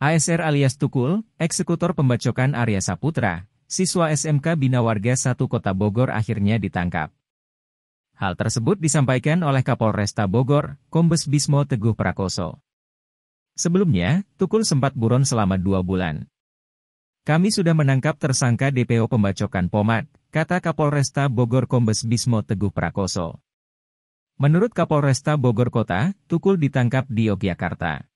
ASR alias Tukul, eksekutor pembacokan Arya Saputra, siswa SMK Bina Warga 1 Kota Bogor akhirnya ditangkap. Hal tersebut disampaikan oleh Kapolresta Bogor, Kombes Bismo Teguh Prakoso. Sebelumnya, Tukul sempat buron selama dua bulan. Kami sudah menangkap tersangka DPO pembacokan Pomat, kata Kapolresta Bogor Kombes Bismo Teguh Prakoso. Menurut Kapolresta Bogor Kota, Tukul ditangkap di Yogyakarta.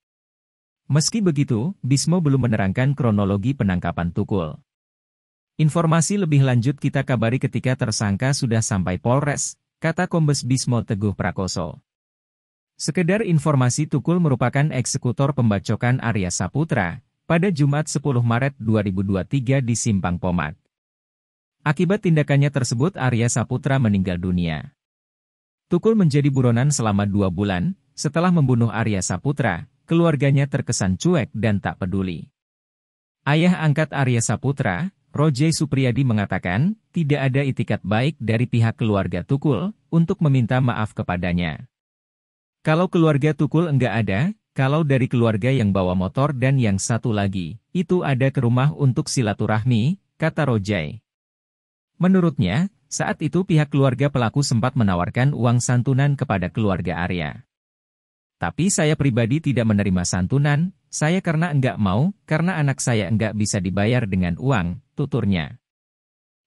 Meski begitu, Bismo belum menerangkan kronologi penangkapan Tukul. Informasi lebih lanjut kita kabari ketika tersangka sudah sampai Polres, kata Kombes Bismo Teguh Prakoso. Sekedar informasi Tukul merupakan eksekutor pembacokan Arya Saputra, pada Jumat 10 Maret 2023 di Simpang Pomat. Akibat tindakannya tersebut Arya Saputra meninggal dunia. Tukul menjadi buronan selama dua bulan, setelah membunuh Arya Saputra, keluarganya terkesan cuek dan tak peduli. Ayah angkat Arya Saputra, Roje Supriyadi mengatakan, tidak ada itikat baik dari pihak keluarga Tukul untuk meminta maaf kepadanya. Kalau keluarga Tukul enggak ada, kalau dari keluarga yang bawa motor dan yang satu lagi, itu ada ke rumah untuk silaturahmi, kata Rojai. Menurutnya, saat itu pihak keluarga pelaku sempat menawarkan uang santunan kepada keluarga Arya. Tapi saya pribadi tidak menerima santunan, saya karena enggak mau, karena anak saya enggak bisa dibayar dengan uang, tuturnya.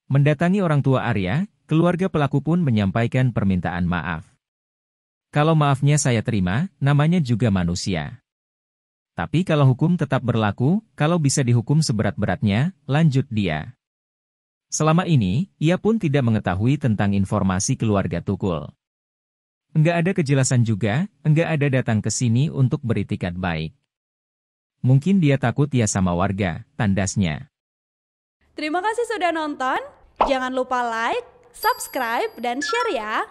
Mendatangi orang tua Arya, keluarga pelaku pun menyampaikan permintaan maaf. Kalau maafnya saya terima, namanya juga manusia. Tapi kalau hukum tetap berlaku, kalau bisa dihukum seberat-beratnya, lanjut dia. Selama ini, ia pun tidak mengetahui tentang informasi keluarga Tukul. Enggak ada kejelasan juga, enggak ada datang ke sini untuk beritikat baik. Mungkin dia takut ya sama warga, tandasnya. Terima kasih sudah nonton. Jangan lupa like, subscribe, dan share ya.